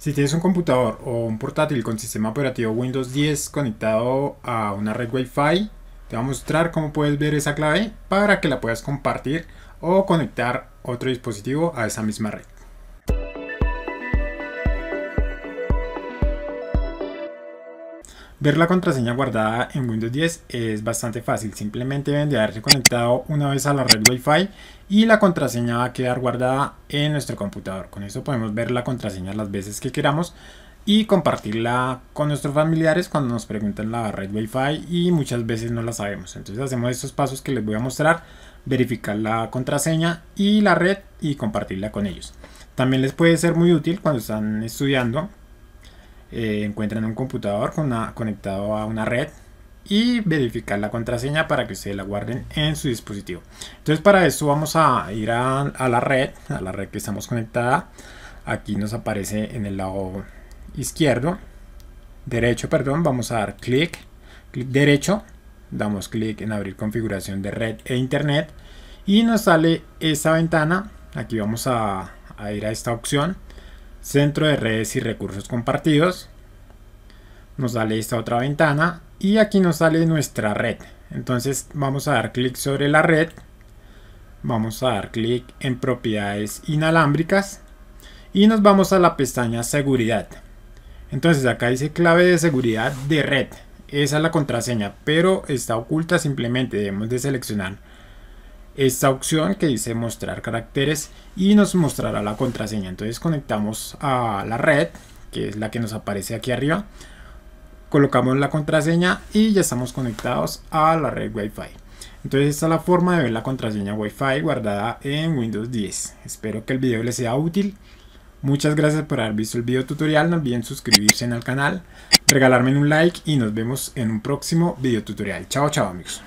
Si tienes un computador o un portátil con sistema operativo Windows 10 conectado a una red Wi-Fi, te voy a mostrar cómo puedes ver esa clave para que la puedas compartir o conectar otro dispositivo a esa misma red. Ver la contraseña guardada en Windows 10 es bastante fácil, simplemente deben de haberse conectado una vez a la red Wi-Fi y la contraseña va a quedar guardada en nuestro computador. Con eso podemos ver la contraseña las veces que queramos y compartirla con nuestros familiares cuando nos preguntan la red Wi-Fi y muchas veces no la sabemos. Entonces hacemos estos pasos que les voy a mostrar, verificar la contraseña y la red y compartirla con ellos. También les puede ser muy útil cuando están estudiando encuentran eh, encuentren un computador conectado a una red y verificar la contraseña para que ustedes la guarden en su dispositivo. Entonces para esto vamos a ir a, la red, a la red que estamos conectada. Aquí nos aparece en el lado izquierdo, derecho, perdón, vamos a dar clic, clic derecho, damos clic en abrir configuración de red e internet y nos sale esta ventana. Aquí vamos a ir a esta opción Centro de redes y recursos compartidos. Nos sale esta otra ventana y aquí nos sale nuestra red. Entonces vamos a dar clic sobre la red. Vamos a dar clic en propiedades inalámbricas y nos vamos a la pestaña seguridad. Entonces acá dice clave de seguridad de red. Esa es la contraseña, pero está oculta, simplemente debemos de seleccionar esta opción que dice mostrar caracteres y nos mostrará la contraseña. Entonces conectamos a la red, que es la que nos aparece aquí arriba. Colocamos la contraseña y ya estamos conectados a la red Wi-Fi. Entonces esta es la forma de ver la contraseña Wi-Fi guardada en Windows 10. Espero que el video les sea útil. Muchas gracias por haber visto el video tutorial. No olviden suscribirse al canal, regalarme un like y nos vemos en un próximo video tutorial. Chao, chao amigos.